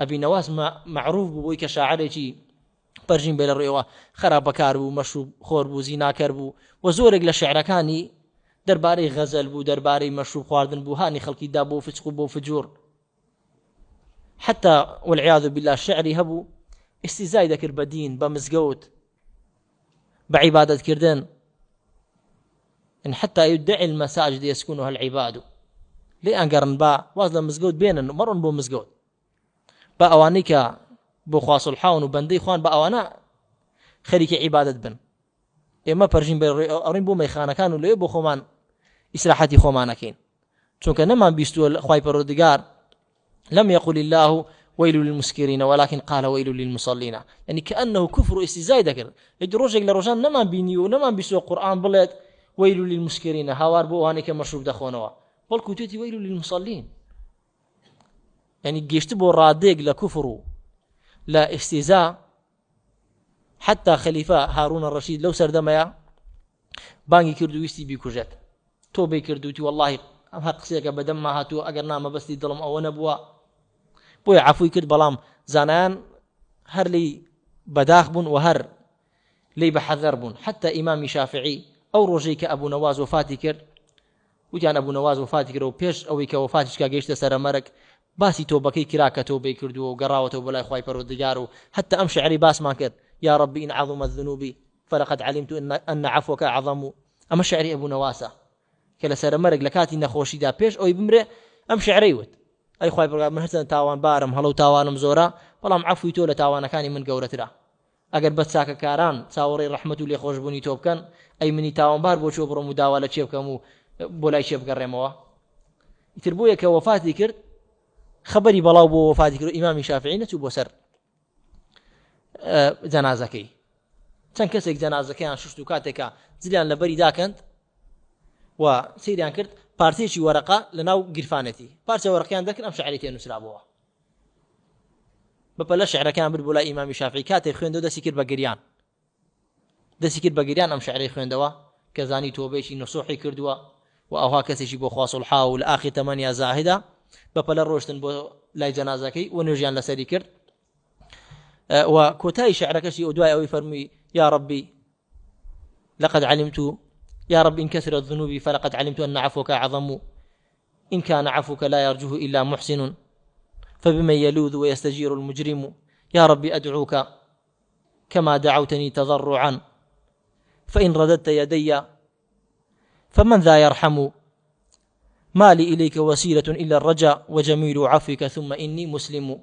ابي نواس معروف بو بۆی کە جي برجين بێ لە خراب خراپ بەکار بوو مەشوب خۆر بوو زیناکەر بو درباري زۆرێک لە درباري دەربارەی غەزل بوو دەربارەی خواردن بو هاني خلقي دابو بۆ بو فجور حتى والعياذ بالله شعري هبو استیزای دەکرد بە دین بە مزگەوت إن حتى يدعي المساجد يسكنها العباد لأن قرن با واز مزقوت بيننا مرن بو مزقوت باوانيكا ئەوانەی کە بۆ خواسڵحاون و بەندەی خوان بە ئەوانە خەریکی عیبادت بن ئێمە پەرژین ئەڕین بۆ مەیخانەکان و لێ بۆ خۆمان ئیسراحەتی چون چونکە نەمان بیستوە خی پەرۆدگار لم يقل الله ويل للمسكرين ولكن قال ويل للمصلين يعني كأنه كفر استزاي ذكر يجي روجك لروجان نما بيني ونما بيسو قرآن بلد ويل للمسكرين هاوار بو وانك مشروب دخونوا بل كتوتي ويل للمصلين يعني گەشت بو راديق لكفرو لا و حتى خليفة هارون الرشيد لو ڕەشید يا بانجي كردو يستي ویستی تو تۆ بی کردوتی واللهی ئەم هە قسێکە بەدەمما هاتووە ئەگەر نامە بەستی دڵم ئەوە نەبووە بۆی عفوی کرد بەڵام زانایان هەر لی بەداخ بوون و هەر لی بە حەذەر بوون حتا ئیمامی شافعی ئەو ڕۆژەی کە ئەبوو نەواز وفاتی کرد وتیان ئەبوو نەواز وفاتی کرد و پێش ئەوەی کە وفاتیشکا گەیشتە باسی تۆبەکەی کراکە تۆ بێ کردووە و گەڕاوەتەوە بەلای خی پەرۆدگار و هەتا ئەم شعری باسمان کرد یا ڕبی این عظمە ذنوبی فلقد علمت أن عفوك أعظم ئەمە شعری ابو نواسا کە لە سەرمەرگ لە کاتی نەخۆشیدا پێش ئەوی بمرێ ئەم شعری وت ئەی خی بگا من هەرچەند تاوان بارم هەڵو تاوانم زۆرە بەڵام عفوی تۆ لە تاوانەکانی من گەورەترا ئەگەر بە چاکەکاران چاوەڕی ڕحمت و لێ تۆ بکەن ئەی منی تاوانبار بۆ چۆ بڕم و داوا لە چێ بکەم و بۆ لای چێ بگەڕێمەوە ئیتر وەفاتی کرد خبری بەڵاو بۆ وفاتی کرد ئیمامی شافعی نەچوو بۆ سەر اه، جەنازەکەی چەند کەسێک جەنازەکەیان شش و کاتێکە زلیان لە بەری داکەند و سریان کرد پارتێکی وەرەقا لە ناو گرفانەتی ورقه وەرەقیان دەکرد ئەم شعری تێ نووسرابەوە بەپە لە شعرەکان بر بۆ لای ئیمامی شافعی کاتێک خوێندەوە دەسی کرد بە گریان دەسی کرد بە گریان ئەم شعری خوێندەوە کەزانی تۆبێکی نسوحی کردووە و ئەوها کەسێکی بۆ خواسڵها و لە ئاخی تەمەنیا زاهدا بەپەلە روشتن بو لای جەنازەکەی و نوێژیان لەسەری کرد اه، و کۆتایی شعرەکەشی ئەو دوای ئەوەی یا ربی لقد علمت يا رب إن كثرت ذنوبي فلقد علمت أن عفوك أعظم إن كان عفوك لا يرجوه إلا محسن فبمن يلوذ ويستجير المجرم يا رب أدعوك كما دعوتني تضرعا فإن رددت يدي فمن ذا يرحم ما لي إليك وسيلة إلا الرجاء وجميل عفوك ثم إني مسلم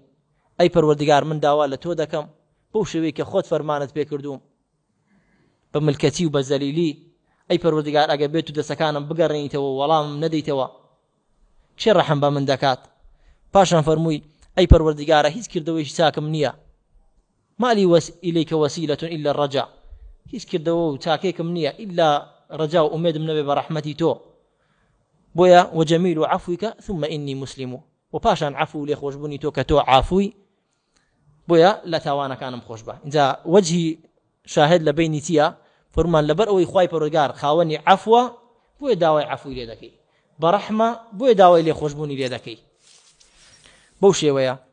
أي پروردگار من داوال لە تۆ دەکەم بەو شوەیە کە خۆت فەرمانت پێکردوم بە ملکەتی و بە زەلیلی ئەی پەروەردگار و دەسەکانم بگەڕێنیتەوە وەڵام نەدەیتەوە چێ ڕەحم بە من دەکات پاشان فەرمووی ئەی پەروەردگارە هیچ کردەوەیش چاکم نییە مالی وەس ئیلەیکە وەسیلەتون ئللا ڕەجا هیچ کردەوە و چاکێکم نییە ئللا ڕەجا بۆیە وەجەمیل و عفویکە ثمە ئینی مسللم و و پاشان عفو لێ خۆشببوونی تۆ کە تۆ عافوی بۆیە لە تاوانەکانم خۆش بە اینجا وەجهی شاهد لە بینی چییە فەرمان لەبەر ئەوەی خی پەرۆگار خاوەنی عفوە بۆیە داوای عفوی لێ دەکەی بەڕەحمە بۆیە داوای لێ خۆشببوونی لێ دەکەی بەو شێوەیە